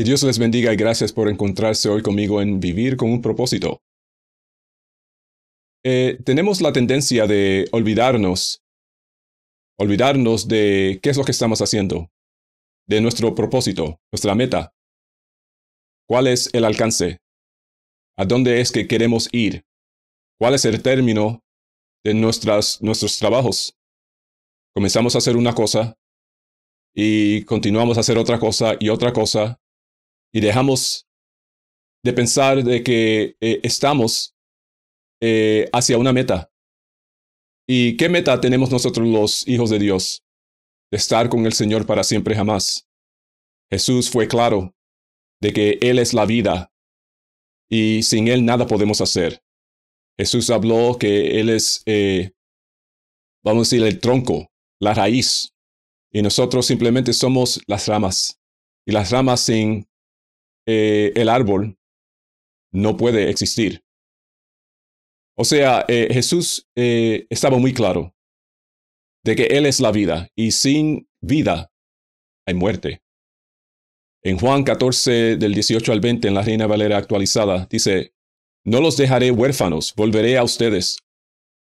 Que Dios les bendiga y gracias por encontrarse hoy conmigo en Vivir con un propósito. Eh, tenemos la tendencia de olvidarnos, olvidarnos de qué es lo que estamos haciendo, de nuestro propósito, nuestra meta. ¿Cuál es el alcance? ¿A dónde es que queremos ir? ¿Cuál es el término de nuestras, nuestros trabajos? Comenzamos a hacer una cosa y continuamos a hacer otra cosa y otra cosa y dejamos de pensar de que eh, estamos eh, hacia una meta. ¿Y qué meta tenemos nosotros los hijos de Dios? De estar con el Señor para siempre jamás. Jesús fue claro de que Él es la vida y sin Él nada podemos hacer. Jesús habló que Él es, eh, vamos a decir, el tronco, la raíz, y nosotros simplemente somos las ramas. Y las ramas sin eh, el árbol no puede existir. O sea, eh, Jesús eh, estaba muy claro de que Él es la vida y sin vida hay muerte. En Juan 14 del 18 al 20 en la Reina Valera actualizada dice, no los dejaré huérfanos, volveré a ustedes.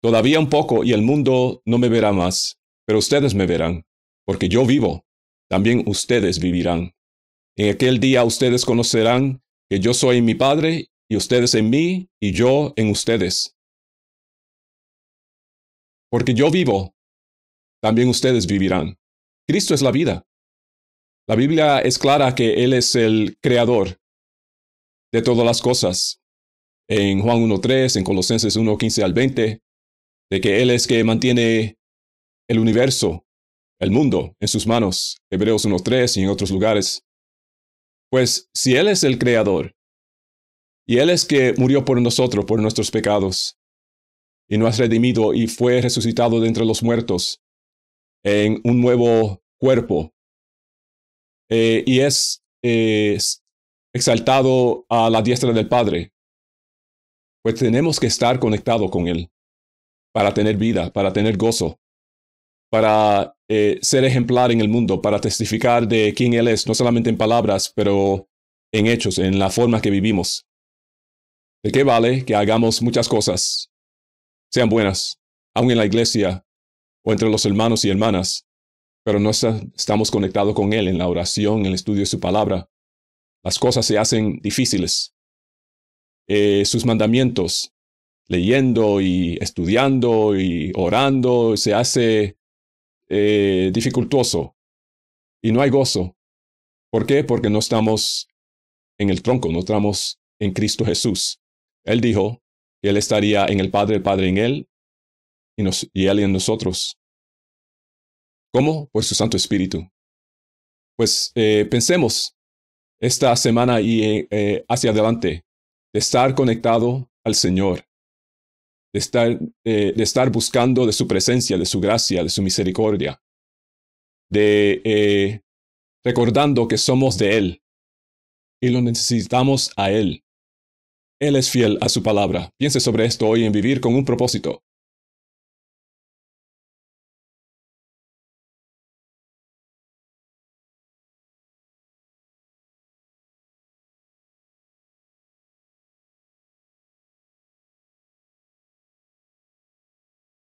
Todavía un poco y el mundo no me verá más, pero ustedes me verán, porque yo vivo, también ustedes vivirán. En aquel día ustedes conocerán que yo soy en mi Padre, y ustedes en mí, y yo en ustedes. Porque yo vivo, también ustedes vivirán. Cristo es la vida. La Biblia es clara que Él es el creador de todas las cosas. En Juan 1.3, en Colosenses 1.15 al 20, de que Él es que mantiene el universo, el mundo, en sus manos. Hebreos 1.3 y en otros lugares. Pues si Él es el Creador, y Él es que murió por nosotros, por nuestros pecados, y nos ha redimido y fue resucitado de entre los muertos en un nuevo cuerpo, eh, y es, es exaltado a la diestra del Padre, pues tenemos que estar conectados con Él para tener vida, para tener gozo, para eh, ser ejemplar en el mundo, para testificar de quién Él es, no solamente en palabras, pero en hechos, en la forma que vivimos. ¿De qué vale que hagamos muchas cosas, sean buenas, aun en la iglesia o entre los hermanos y hermanas, pero no estamos conectados con Él en la oración, en el estudio de su palabra? Las cosas se hacen difíciles. Eh, sus mandamientos, leyendo y estudiando y orando, se hace eh, dificultoso y no hay gozo. ¿Por qué? Porque no estamos en el tronco, no estamos en Cristo Jesús. Él dijo que Él estaría en el Padre, el Padre en Él y, y Él en nosotros. ¿Cómo? Por su Santo Espíritu. Pues eh, pensemos esta semana y eh, hacia adelante de estar conectado al Señor, de estar, de estar buscando de su presencia, de su gracia, de su misericordia, de eh, recordando que somos de Él y lo necesitamos a Él. Él es fiel a su palabra. Piense sobre esto hoy en vivir con un propósito.